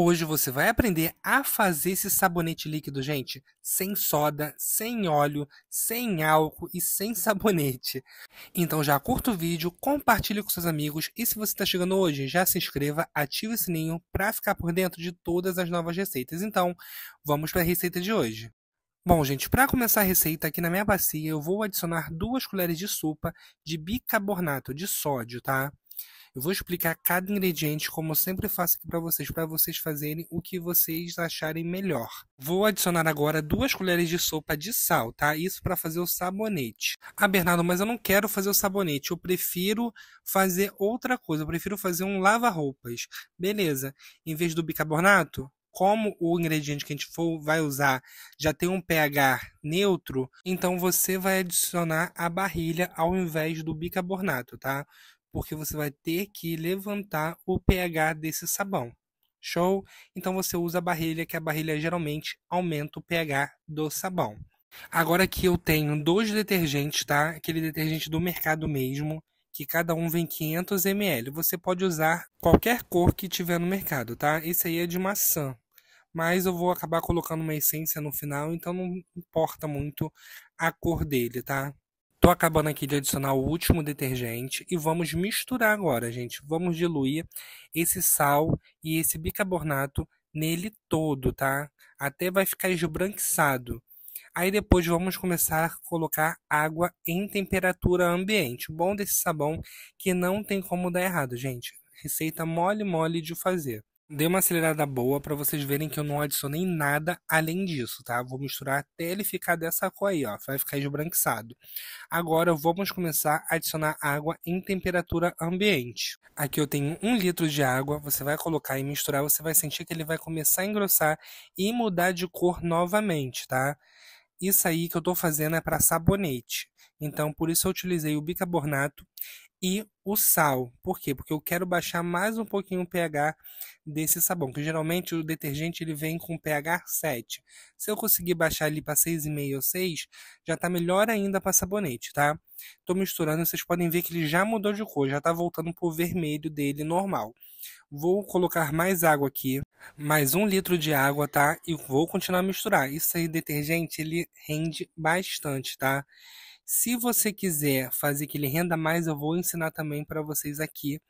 Hoje você vai aprender a fazer esse sabonete líquido, gente, sem soda, sem óleo, sem álcool e sem sabonete. Então já curta o vídeo, compartilhe com seus amigos e se você está chegando hoje, já se inscreva, ative o sininho para ficar por dentro de todas as novas receitas. Então, vamos para a receita de hoje. Bom, gente, para começar a receita, aqui na minha bacia eu vou adicionar duas colheres de sopa de bicarbonato de sódio, tá? Eu vou explicar cada ingrediente como eu sempre faço aqui para vocês, para vocês fazerem o que vocês acharem melhor. Vou adicionar agora duas colheres de sopa de sal, tá? Isso para fazer o sabonete. Ah, Bernardo, mas eu não quero fazer o sabonete, eu prefiro fazer outra coisa, eu prefiro fazer um lava-roupas. Beleza. Em vez do bicarbonato, como o ingrediente que a gente for vai usar já tem um pH neutro, então você vai adicionar a barrilha ao invés do bicarbonato, tá? porque você vai ter que levantar o pH desse sabão. Show? Então você usa a barrilha, que a barrilha geralmente aumenta o pH do sabão. Agora aqui eu tenho dois detergentes, tá? Aquele detergente do mercado mesmo, que cada um vem 500 ml. Você pode usar qualquer cor que tiver no mercado, tá? Esse aí é de maçã, mas eu vou acabar colocando uma essência no final, então não importa muito a cor dele, tá? Tô acabando aqui de adicionar o último detergente e vamos misturar agora, gente. Vamos diluir esse sal e esse bicarbonato nele todo, tá? Até vai ficar esbranquiçado. Aí depois vamos começar a colocar água em temperatura ambiente. O bom desse sabão que não tem como dar errado, gente. Receita mole mole de fazer. Dei uma acelerada boa para vocês verem que eu não adicionei nada além disso, tá? Vou misturar até ele ficar dessa cor aí, ó. Vai ficar esbranquiçado. Agora vamos começar a adicionar água em temperatura ambiente. Aqui eu tenho um litro de água. Você vai colocar e misturar. Você vai sentir que ele vai começar a engrossar e mudar de cor novamente, tá? Isso aí que eu tô fazendo é para sabonete. Então, por isso eu utilizei o bicarbonato e o sal. Por quê? Porque eu quero baixar mais um pouquinho o pH desse sabão, que geralmente o detergente ele vem com pH 7. Se eu conseguir baixar ele para 6,5 ou 6, já está melhor ainda para sabonete, tá? Estou misturando, vocês podem ver que ele já mudou de cor, já está voltando para o vermelho dele normal. Vou colocar mais água aqui, mais um litro de água, tá? E vou continuar a misturar. Isso aí, detergente, ele rende bastante, tá? Se você quiser fazer que ele renda mais, eu vou ensinar também para vocês aqui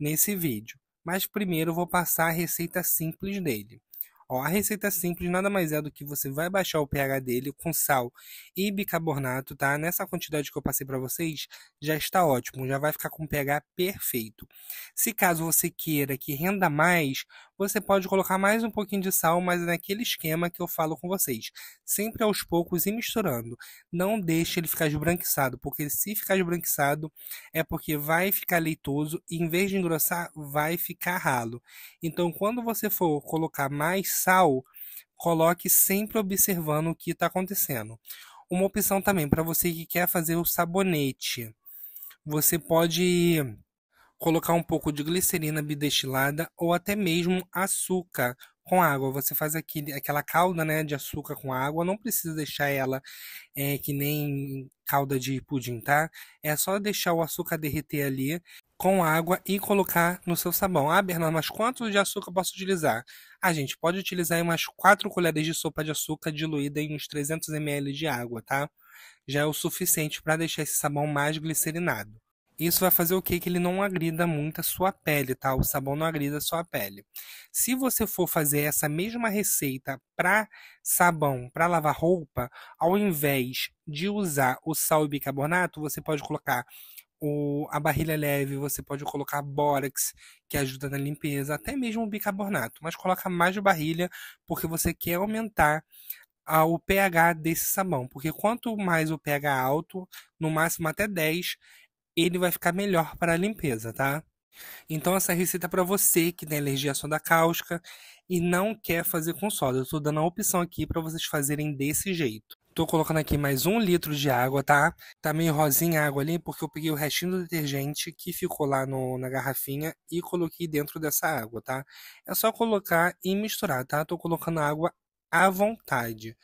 nesse vídeo. Mas primeiro eu vou passar a receita simples dele. Ó, a receita simples nada mais é do que você vai baixar o pH dele com sal e bicarbonato, tá? Nessa quantidade que eu passei para vocês, já está ótimo, já vai ficar com pH perfeito. Se caso você queira que renda mais, você pode colocar mais um pouquinho de sal, mas é naquele esquema que eu falo com vocês, sempre aos poucos e misturando. Não deixe ele ficar esbranquiçado, porque se ficar esbranquiçado é porque vai ficar leitoso e em vez de engrossar, vai ficar ralo. Então, quando você for colocar mais sal, coloque sempre observando o que está acontecendo. Uma opção também para você que quer fazer o sabonete, você pode colocar um pouco de glicerina bidestilada ou até mesmo açúcar com água. Você faz aquele, aquela calda né, de açúcar com água, não precisa deixar ela é, que nem calda de pudim, tá? É só deixar o açúcar derreter ali com água e colocar no seu sabão. Ah, Bernardo, mas quanto de açúcar posso utilizar? Ah, gente pode utilizar umas 4 colheres de sopa de açúcar diluída em uns 300 ml de água, tá? Já é o suficiente para deixar esse sabão mais glicerinado. Isso vai fazer o que? Que ele não agrida muito a sua pele, tá? O sabão não agrida a sua pele. Se você for fazer essa mesma receita para sabão, para lavar roupa, ao invés de usar o sal e bicarbonato, você pode colocar o, a barrilha leve, você pode colocar bórax, que ajuda na limpeza, até mesmo o bicarbonato, mas coloca mais barrilha porque você quer aumentar a, o pH desse sabão, porque quanto mais o pH alto, no máximo até 10, ele vai ficar melhor para a limpeza, tá? Então essa receita é para você que tem alergia à soda cáustica e não quer fazer com soda. Eu estou dando a opção aqui para vocês fazerem desse jeito. Estou colocando aqui mais um litro de água, tá? Tá meio rosinha a água ali, porque eu peguei o restinho do detergente que ficou lá no, na garrafinha e coloquei dentro dessa água, tá? É só colocar e misturar, tá? Estou colocando a água à vontade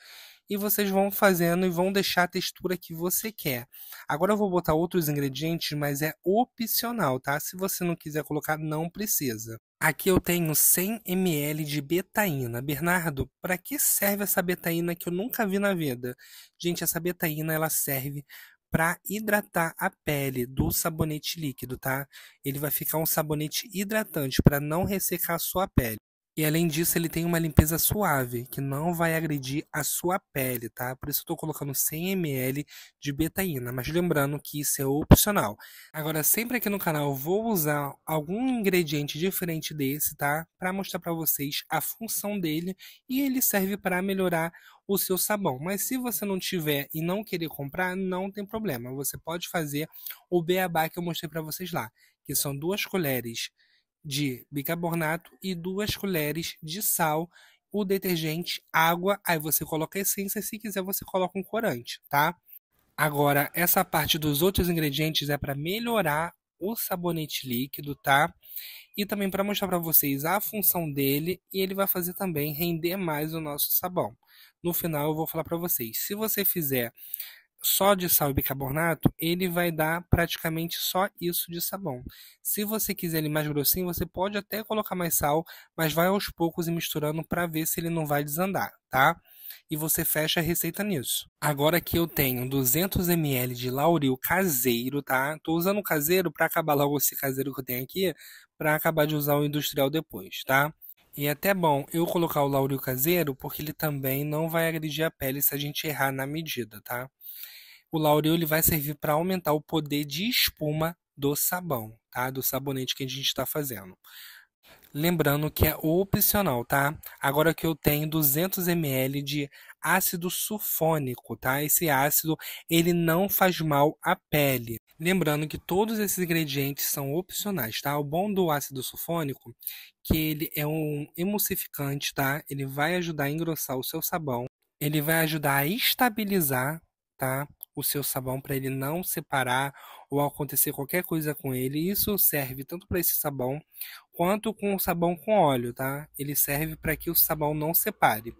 e vocês vão fazendo e vão deixar a textura que você quer. Agora eu vou botar outros ingredientes, mas é opcional, tá? Se você não quiser colocar, não precisa. Aqui eu tenho 100 ml de betaína. Bernardo, para que serve essa betaína que eu nunca vi na vida? Gente, essa betaína ela serve para hidratar a pele do sabonete líquido, tá? Ele vai ficar um sabonete hidratante para não ressecar a sua pele. E além disso, ele tem uma limpeza suave, que não vai agredir a sua pele, tá? Por isso eu tô colocando 100 ml de betaína, mas lembrando que isso é opcional. Agora, sempre aqui no canal vou usar algum ingrediente diferente desse, tá? Para mostrar para vocês a função dele e ele serve para melhorar o seu sabão. Mas se você não tiver e não querer comprar, não tem problema. Você pode fazer o beabá que eu mostrei para vocês lá, que são duas colheres de bicarbonato e duas colheres de sal, o detergente, água, aí você coloca a essência, se quiser você coloca um corante, tá? Agora, essa parte dos outros ingredientes é para melhorar o sabonete líquido, tá? E também para mostrar para vocês a função dele e ele vai fazer também render mais o nosso sabão. No final eu vou falar para vocês. Se você fizer só de sal e bicarbonato, ele vai dar praticamente só isso de sabão. Se você quiser ele mais grossinho, você pode até colocar mais sal, mas vai aos poucos e misturando para ver se ele não vai desandar, tá? E você fecha a receita nisso. Agora que eu tenho 200 ml de lauril caseiro, tá? Tô usando o caseiro para acabar logo esse caseiro que eu tenho aqui, para acabar de usar o industrial depois, tá? E é até bom eu colocar o lauril caseiro, porque ele também não vai agredir a pele se a gente errar na medida, tá? O laurel ele vai servir para aumentar o poder de espuma do sabão, tá? Do sabonete que a gente está fazendo. Lembrando que é opcional, tá? Agora que eu tenho 200 ml de ácido sulfônico, tá? Esse ácido, ele não faz mal à pele. Lembrando que todos esses ingredientes são opcionais, tá? O bom do ácido sulfônico, que ele é um emulsificante, tá? Ele vai ajudar a engrossar o seu sabão, ele vai ajudar a estabilizar, tá? o seu sabão para ele não separar ou acontecer qualquer coisa com ele. Isso serve tanto para esse sabão quanto com o sabão com óleo, tá? Ele serve para que o sabão não separe.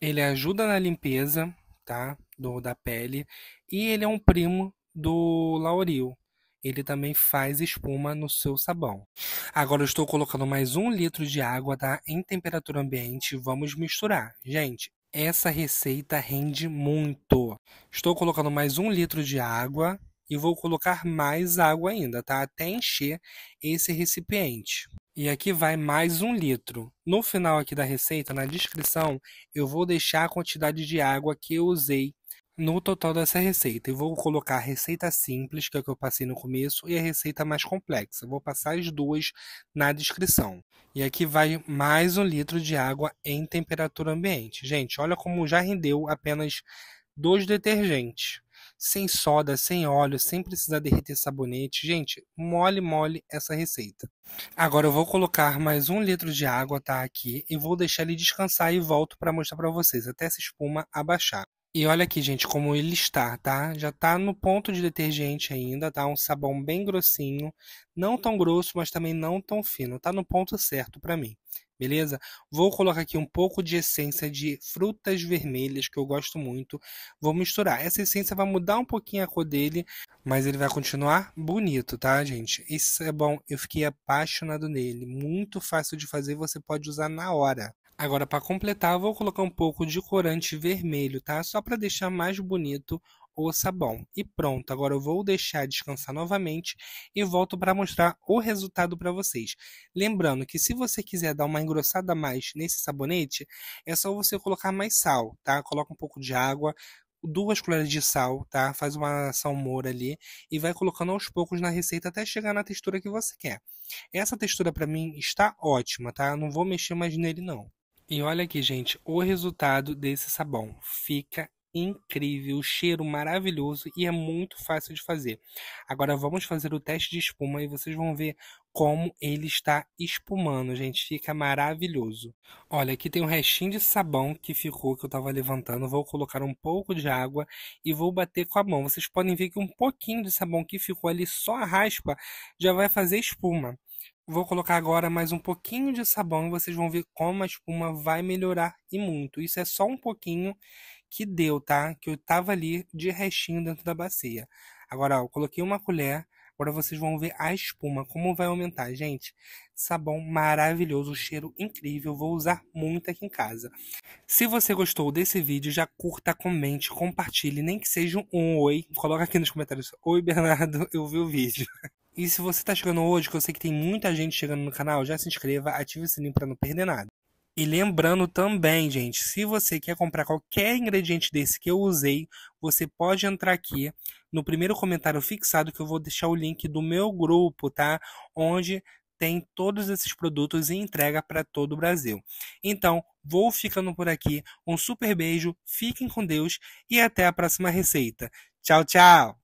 Ele ajuda na limpeza, tá? Do, da pele e ele é um primo do lauril. Ele também faz espuma no seu sabão. Agora eu estou colocando mais um litro de água, tá? Em temperatura ambiente, vamos misturar. Gente, essa receita rende muito. Estou colocando mais um litro de água e vou colocar mais água ainda, tá? Até encher esse recipiente. E aqui vai mais um litro. No final aqui da receita, na descrição, eu vou deixar a quantidade de água que eu usei no total dessa receita. Eu vou colocar a receita simples, que é a que eu passei no começo, e a receita mais complexa. vou passar as duas na descrição. E aqui vai mais um litro de água em temperatura ambiente. Gente, olha como já rendeu apenas dois detergentes. Sem soda, sem óleo, sem precisar derreter sabonete. Gente, mole, mole essa receita. Agora eu vou colocar mais um litro de água, tá? Aqui, e vou deixar ele descansar e volto para mostrar para vocês até essa espuma abaixar. E olha aqui, gente, como ele está, tá? Já tá no ponto de detergente ainda, tá? Um sabão bem grossinho, não tão grosso, mas também não tão fino. Tá no ponto certo para mim, beleza? Vou colocar aqui um pouco de essência de frutas vermelhas, que eu gosto muito. Vou misturar. Essa essência vai mudar um pouquinho a cor dele, mas ele vai continuar bonito, tá, gente? Isso é bom. Eu fiquei apaixonado nele. Muito fácil de fazer, você pode usar na hora. Agora, para completar, vou colocar um pouco de corante vermelho, tá? Só para deixar mais bonito o sabão. E pronto, agora eu vou deixar descansar novamente e volto para mostrar o resultado para vocês. Lembrando que se você quiser dar uma engrossada mais nesse sabonete, é só você colocar mais sal, tá? Coloca um pouco de água, duas colheres de sal, tá? Faz uma salmoura ali e vai colocando aos poucos na receita até chegar na textura que você quer. Essa textura para mim está ótima, tá? Não vou mexer mais nele não. E olha aqui, gente, o resultado desse sabão fica incrível, cheiro maravilhoso e é muito fácil de fazer. Agora vamos fazer o teste de espuma e vocês vão ver como ele está espumando, gente, fica maravilhoso. Olha, aqui tem um restinho de sabão que ficou que eu estava levantando, vou colocar um pouco de água e vou bater com a mão. Vocês podem ver que um pouquinho de sabão que ficou ali só a raspa já vai fazer espuma. Vou colocar agora mais um pouquinho de sabão e vocês vão ver como a espuma vai melhorar e muito. Isso é só um pouquinho que deu, tá? Que eu tava ali de restinho dentro da bacia. Agora, ó, eu coloquei uma colher, agora vocês vão ver a espuma, como vai aumentar. Gente, sabão maravilhoso, cheiro incrível, vou usar muito aqui em casa. Se você gostou desse vídeo, já curta, comente, compartilhe, nem que seja um oi. Coloca aqui nos comentários, oi Bernardo, eu vi o vídeo. E se você tá chegando hoje, que eu sei que tem muita gente chegando no canal, já se inscreva, ative o sininho para não perder nada. E lembrando também, gente, se você quer comprar qualquer ingrediente desse que eu usei, você pode entrar aqui no primeiro comentário fixado que eu vou deixar o link do meu grupo, tá? Onde tem todos esses produtos e entrega para todo o Brasil. Então, vou ficando por aqui. Um super beijo, fiquem com Deus e até a próxima receita. Tchau, tchau!